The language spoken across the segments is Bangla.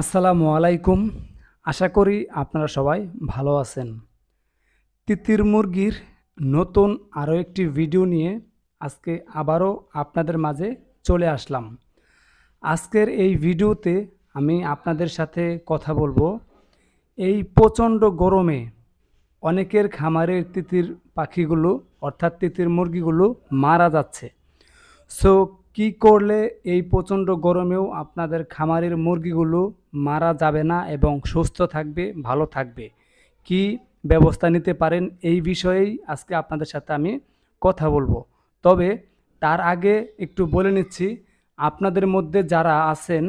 আসসালামু আলাইকুম আশা করি আপনারা সবাই ভালো আছেন তিতির মুরগির নতুন আরও একটি ভিডিও নিয়ে আজকে আবারও আপনাদের মাঝে চলে আসলাম আজকের এই ভিডিওতে আমি আপনাদের সাথে কথা বলবো এই প্রচণ্ড গরমে অনেকের খামারের তিতির পাখিগুলো অর্থাৎ তিতির মুরগিগুলো মারা যাচ্ছে সো কি করলে এই প্রচণ্ড গরমেও আপনাদের খামারের মুরগিগুলো মারা যাবে না এবং সুস্থ থাকবে ভালো থাকবে কি ব্যবস্থা নিতে পারেন এই বিষয়েই আজকে আপনাদের সাথে আমি কথা বলবো তবে তার আগে একটু বলে নিচ্ছি আপনাদের মধ্যে যারা আছেন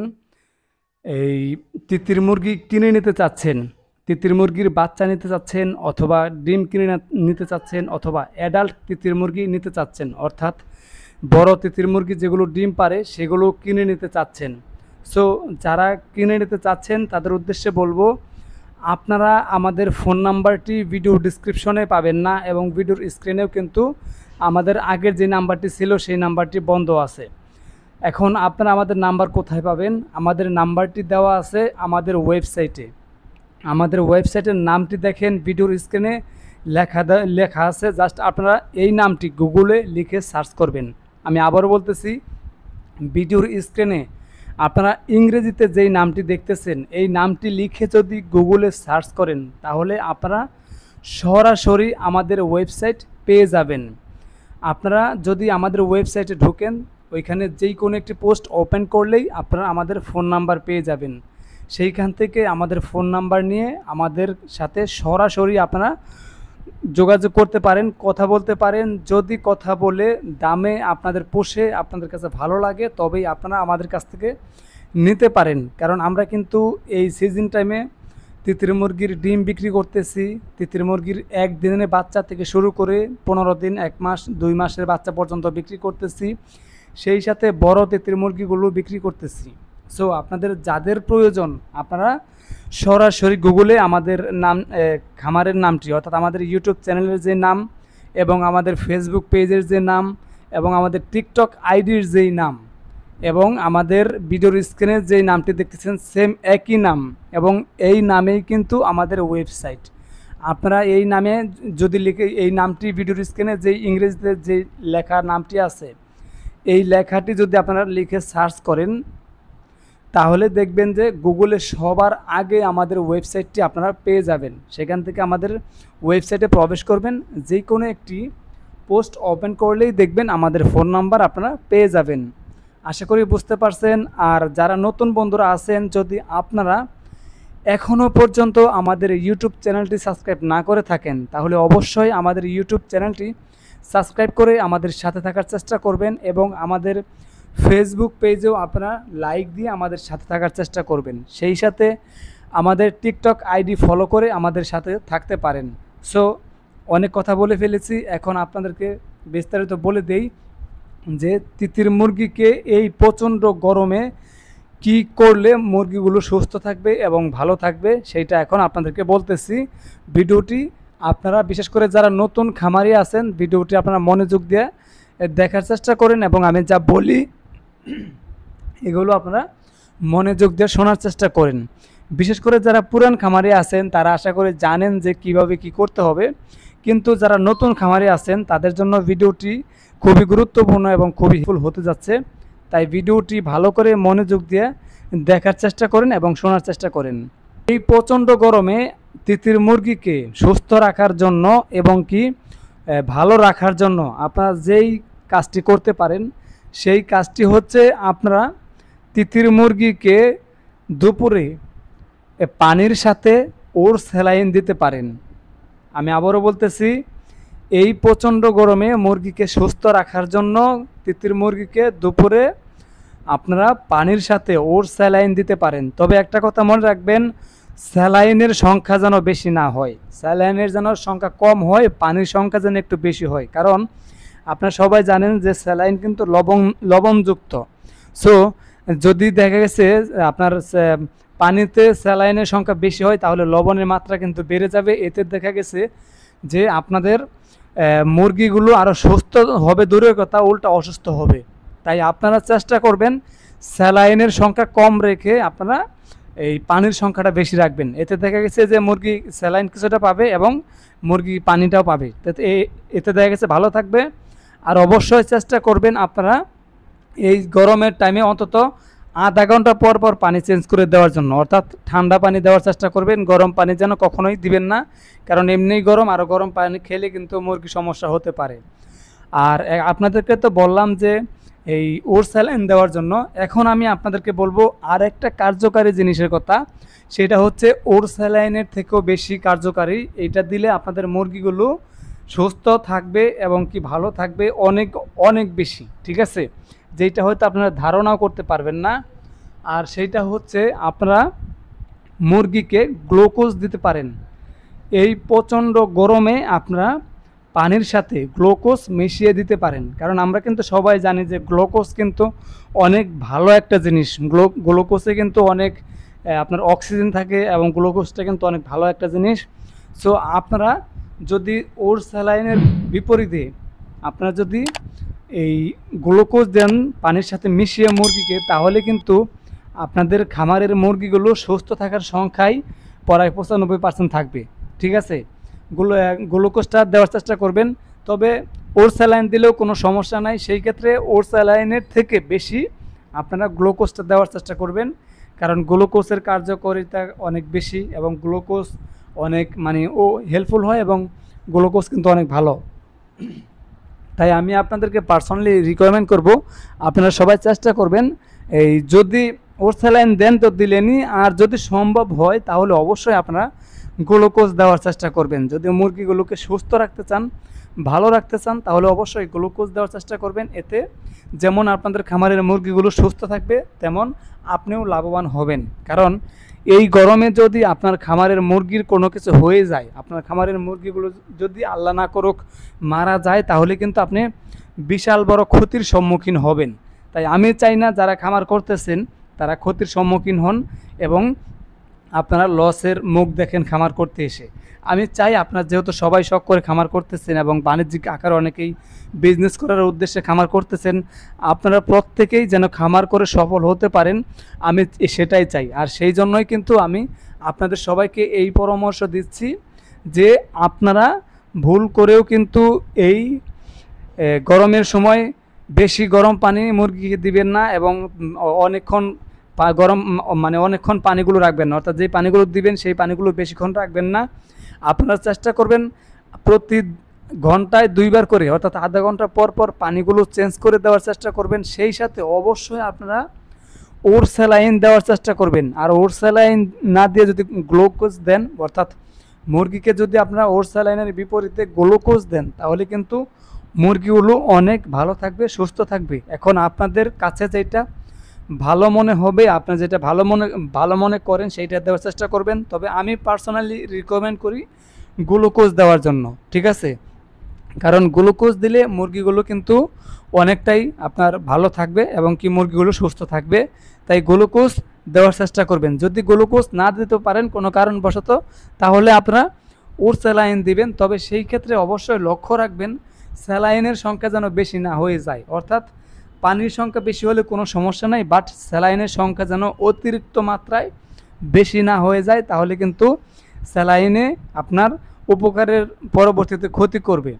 এই তিতির মুরগি কিনে নিতে চাচ্ছেন তিতির মুরগির বাচ্চা নিতে চাচ্ছেন অথবা ডিম কিনে নিতে চাচ্ছেন অথবা অ্যাডাল্ট তিতির মুরগি নিতে চাচ্ছেন অর্থাৎ বড় তিতির মুরগি যেগুলো ডিম পারে সেগুলো কিনে নিতে চাচ্ছেন সো যারা কিনে নিতে চাচ্ছেন তাদের উদ্দেশ্যে বলবো আপনারা আমাদের ফোন নাম্বারটি ভিডিও ডিসক্রিপশনে পাবেন না এবং ভিডিওর স্ক্রিনেও কিন্তু আমাদের আগের যে নাম্বারটি ছিল সেই নাম্বারটি বন্ধ আছে এখন আপনারা আমাদের নাম্বার কোথায় পাবেন আমাদের নাম্বারটি দেওয়া আছে আমাদের ওয়েবসাইটে আমাদের ওয়েবসাইটের নামটি দেখেন ভিডিওর স্ক্রিনে লেখা লেখা আছে জাস্ট আপনারা এই নামটি গুগলে লিখে সার্চ করবেন আমি আবার বলতেছি ভিডিওর স্ক্রিনে আপনারা ইংরেজিতে যেই নামটি দেখতেছেন এই নামটি লিখে যদি গুগলে সার্চ করেন তাহলে আপনারা সরাসরি আমাদের ওয়েবসাইট পেয়ে যাবেন আপনারা যদি আমাদের ওয়েবসাইটে ঢোকেন ওইখানে যেই কোনো একটি পোস্ট ওপেন করলেই আপনারা আমাদের ফোন নাম্বার পেয়ে যাবেন সেইখান থেকে আমাদের ফোন নাম্বার নিয়ে আমাদের সাথে সরাসরি আপনারা যোগাযোগ করতে পারেন কথা বলতে পারেন যদি কথা বলে দামে আপনাদের পোষে আপনাদের কাছে ভালো লাগে তবেই আপনারা আমাদের কাছ থেকে নিতে পারেন কারণ আমরা কিন্তু এই সিজন টাইমে তিতির মুরগির ডিম বিক্রি করতেছি তিতির মুরগির দিনে বাচ্চা থেকে শুরু করে পনেরো দিন এক মাস দুই মাসের বাচ্চা পর্যন্ত বিক্রি করতেছি সেই সাথে বড় তিতির মুরগিগুলো বিক্রি করতেছি সো আপনাদের যাদের প্রয়োজন আপনারা সরাসরি গুগলে আমাদের নাম খামারের নামটি অর্থাৎ আমাদের ইউটিউব চ্যানেলের যে নাম এবং আমাদের ফেসবুক পেজের যে নাম এবং আমাদের টিকটক আইডির যেই নাম এবং আমাদের ভিডিওর স্ক্রিনের যেই নামটি দেখতেছেন সেম একই নাম এবং এই নামেই কিন্তু আমাদের ওয়েবসাইট আপনারা এই নামে যদি লিখে এই নামটি ভিডিওর স্ক্রিনে যেই ইংরেজিতে যে লেখা নামটি আছে এই লেখাটি যদি আপনারা লিখে সার্চ করেন তাহলে দেখবেন যে গুগলে সবার আগে আমাদের ওয়েবসাইটটি আপনারা পেয়ে যাবেন সেখান থেকে আমাদের ওয়েবসাইটে প্রবেশ করবেন যে কোনো একটি পোস্ট ওপেন করলেই দেখবেন আমাদের ফোন নাম্বার আপনারা পেয়ে যাবেন আশা করি বুঝতে পারছেন আর যারা নতুন বন্ধুরা আছেন যদি আপনারা এখনও পর্যন্ত আমাদের ইউটিউব চ্যানেলটি সাবস্ক্রাইব না করে থাকেন তাহলে অবশ্যই আমাদের ইউটিউব চ্যানেলটি সাবস্ক্রাইব করে আমাদের সাথে থাকার চেষ্টা করবেন এবং আমাদের ফেসবুক পেজেও আপনারা লাইক দিয়ে আমাদের সাথে থাকার চেষ্টা করবেন সেই সাথে আমাদের টিকটক আইডি ফলো করে আমাদের সাথে থাকতে পারেন সো অনেক কথা বলে ফেলেছি এখন আপনাদেরকে বিস্তারিত বলে দেই যে তিতির মুরগিকে এই প্রচণ্ড গরমে কি করলে মুরগিগুলো সুস্থ থাকবে এবং ভালো থাকবে সেইটা এখন আপনাদেরকে বলতেছি ভিডিওটি আপনারা বিশেষ করে যারা নতুন খামারি আছেন ভিডিওটি আপনারা মনোযোগ দিয়ে দেখার চেষ্টা করেন এবং আমি যা বলি এগুলো আপনারা মনোযোগ দিয়ে শোনার চেষ্টা করেন বিশেষ করে যারা পুরান খামারে আছেন তারা আশা করে জানেন যে কিভাবে কি করতে হবে কিন্তু যারা নতুন খামারে আছেন তাদের জন্য ভিডিওটি খুবই গুরুত্বপূর্ণ এবং খুবই হেল্পফুল হতে যাচ্ছে তাই ভিডিওটি ভালো করে মনোযোগ দিয়ে দেখার চেষ্টা করেন এবং শোনার চেষ্টা করেন এই প্রচণ্ড গরমে তিতির মুরগিকে সুস্থ রাখার জন্য এবং কি ভালো রাখার জন্য আপনারা যেই কাজটি করতে পারেন সেই কাজটি হচ্ছে আপনারা তিতির মুরগিকে দুপুরে পানির সাথে ওর স্যালাইন দিতে পারেন আমি আবারও বলতেছি এই প্রচণ্ড গরমে মুরগিকে সুস্থ রাখার জন্য তিতির মুরগিকে দুপুরে আপনারা পানির সাথে ওর স্যালাইন দিতে পারেন তবে একটা কথা মনে রাখবেন স্যালাইনের সংখ্যা যেন বেশি না হয় স্যালাইনের যেন সংখ্যা কম হয় পানির সংখ্যা যেন একটু বেশি হয় কারণ আপনার সবাই জানেন যে স্যালাইন কিন্তু লবণ লবণযুক্ত সো যদি দেখা গেছে আপনার পানিতে স্যালাইনের সংখ্যা বেশি হয় তাহলে লবণের মাত্রা কিন্তু বেড়ে যাবে এতে দেখা গেছে যে আপনাদের মুরগিগুলো আরও সুস্থ হবে দূরের কথা উল্টা অসুস্থ হবে তাই আপনারা চেষ্টা করবেন স্যালাইনের সংখ্যা কম রেখে আপনারা এই পানির সংখ্যাটা বেশি রাখবেন এতে দেখা গেছে যে মুরগি স্যালাইন কিছুটা পাবে এবং মুরগি পানিটাও পাবে এতে দেখা গেছে ভালো থাকবে আর অবশ্যই চেষ্টা করবেন আপনারা এই গরমের টাইমে অন্তত আধা ঘন্টা পর পর পানি চেঞ্জ করে দেওয়ার জন্য অর্থাৎ ঠান্ডা পানি দেওয়ার চেষ্টা করবেন গরম পানি যেন কখনোই দিবেন না কারণ এমনিই গরম আরও গরম পানি খেলে কিন্তু মুরগি সমস্যা হতে পারে আর আপনাদেরকে তো বললাম যে এই ওর স্যালাইন দেওয়ার জন্য এখন আমি আপনাদেরকে বলবো আর একটা কার্যকারী জিনিসের কথা সেটা হচ্ছে ওর স্যালাইনের থেকেও বেশি কার্যকারী এটা দিলে আপনাদের মুরগিগুলো সুস্থ থাকবে এবং কি ভালো থাকবে অনেক অনেক বেশি ঠিক আছে যেটা হয়তো আপনারা ধারণাও করতে পারবেন না আর সেইটা হচ্ছে আপনারা মুরগিকে গ্লুকোজ দিতে পারেন এই প্রচণ্ড গরমে আপনারা পানির সাথে গ্লুকোজ মিশিয়ে দিতে পারেন কারণ আমরা কিন্তু সবাই জানি যে গ্লুকোজ কিন্তু অনেক ভালো একটা জিনিস গ্লুকোজে কিন্তু অনেক আপনার অক্সিজেন থাকে এবং গ্লুকোজটা কিন্তু অনেক ভালো একটা জিনিস সো আপনারা যদি ওর স্যালাইনের বিপরীতে আপনারা যদি এই গ্লুকোজ দেন পানির সাথে মিশিয়ে মুরগিকে তাহলে কিন্তু আপনাদের খামারের মুরগিগুলো সুস্থ থাকার সংখ্যায় প্রায় পঁচানব্বই পার্সেন্ট থাকবে ঠিক আছে গ্লুকোজটা দেওয়ার চেষ্টা করবেন তবে ওর স্যালাইন দিলেও কোনো সমস্যা নাই সেই ক্ষেত্রে ওর স্যালাইনের থেকে বেশি আপনারা গ্লুকোজটা দেওয়ার চেষ্টা করবেন কারণ গ্লুকোজের কার্যকারিতা অনেক বেশি এবং গ্লুকোজ অনেক মানে ও হেল্পফুল হয় এবং গ্লুকোজ কিন্তু অনেক ভালো তাই আমি আপনাদেরকে পার্সোনালি রিকোয়ারমেন্ট করব আপনারা সবাই চেষ্টা করবেন এই যদি ওর স্যালাইন দেন তো দিলেনি আর যদি সম্ভব হয় তাহলে অবশ্যই আপনারা গ্লুকোজ দেওয়ার চেষ্টা করবেন যদি মুরগিগুলোকে সুস্থ রাখতে চান ভালো রাখতে চান তাহলে অবশ্যই গ্লুকোজ দেওয়ার চেষ্টা করবেন এতে যেমন আপনাদের খামারের মুরগিগুলো সুস্থ থাকবে তেমন আপনিও লাভবান হবেন কারণ এই গরমে যদি আপনার খামারের মুরগির কোনো কিছু হয়ে যায় আপনার খামারের মুরগিগুলো যদি আল্লাহ না করুক মারা যায় তাহলে কিন্তু আপনি বিশাল বড় ক্ষতির সম্মুখীন হবেন তাই আমি চাই না যারা খামার করতেছেন তারা ক্ষতির সম্মুখীন হন এবং আপনারা লসের মুখ দেখেন খামার করতে এসে আমি চাই আপনার যেহেতু সবাই শখ করে খামার করতেছেন এবং বাণিজ্যিক আকারে অনেকেই বিজনেস করার উদ্দেশ্যে খামার করতেছেন আপনারা প্রত্যেকেই যেন খামার করে সফল হতে পারেন আমি সেটাই চাই আর সেই জন্যই কিন্তু আমি আপনাদের সবাইকে এই পরামর্শ দিচ্ছি যে আপনারা ভুল করেও কিন্তু এই গরমের সময় বেশি গরম পানি মুরগিকে দিবেন না এবং অনেকক্ষণ গরম মানে অনেকক্ষণ পানিগুলো রাখবেন না অর্থাৎ যে পানিগুলো দিবেন সেই পানিগুলো বেশিক্ষণ রাখবেন না আপনারা চেষ্টা করবেন প্রতি ঘন্টায় দুইবার করে অর্থাৎ আধা ঘন্টা পর পর পানিগুলো চেঞ্জ করে দেওয়ার চেষ্টা করবেন সেই সাথে অবশ্যই আপনারা ওর স্যালাইন দেওয়ার চেষ্টা করবেন আর ওর স্যালাইন না দিয়ে যদি গ্লুকোজ দেন অর্থাৎ মুরগিকে যদি আপনারা ওর স্যালাইনের বিপরীতে গ্লুকোজ দেন তাহলে কিন্তু মুরগিগুলো অনেক ভালো থাকবে সুস্থ থাকবে এখন আপনাদের কাছে যেটা ভালো মনে হবে আপনার যেটা ভালো মনে ভালো মনে করেন সেইটা দেওয়ার চেষ্টা করবেন তবে আমি পার্সোনালি রিকমেন্ড করি গ্লুকোজ দেওয়ার জন্য ঠিক আছে কারণ গ্লুকোজ দিলে মুরগিগুলো কিন্তু অনেকটাই আপনার ভালো থাকবে এবং কি মুরগিগুলো সুস্থ থাকবে তাই গ্লুকোজ দেওয়ার চেষ্টা করবেন যদি গ্লুকোজ না দিতে পারেন কোনো কারণবশত তাহলে আপনারা ওর স্যালাইন দিবেন তবে সেই ক্ষেত্রে অবশ্যই লক্ষ্য রাখবেন স্যালাইনের সংখ্যা যেন বেশি না হয়ে যায় অর্থাৎ পানির সংখ্যা বেশি হলে কোনো সমস্যা নাই বাট স্যালাইনের সংখ্যা যেন অতিরিক্ত মাত্রায় বেশি না হয়ে যায় তাহলে কিন্তু স্যালাইনে আপনার উপকারের পরবর্তীতে ক্ষতি করবে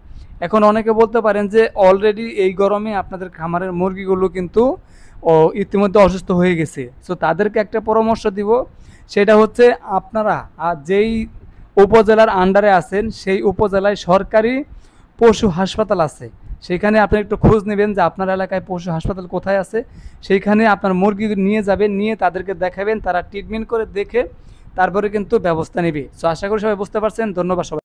এখন অনেকে বলতে পারেন যে অলরেডি এই গরমে আপনাদের খামারের মুরগিগুলো কিন্তু ইতিমধ্যে অসুস্থ হয়ে গেছে সো তাদেরকে একটা পরামর্শ দিব সেটা হচ্ছে আপনারা যেই উপজেলার আন্ডারে আছেন সেই উপজেলায় সরকারি পশু হাসপাতাল আছে সেখানে আপনি একটু খোঁজ নেবেন যে আপনার এলাকায় পশু হাসপাতাল কোথায় আছে সেইখানে আপনার মুরগি নিয়ে যাবেন নিয়ে তাদেরকে দেখাবেন তারা ট্রিটমেন্ট করে দেখে তারপরে কিন্তু ব্যবস্থা নেবে তো আশা করি সবাই বুঝতে পারছেন ধন্যবাদ সবাই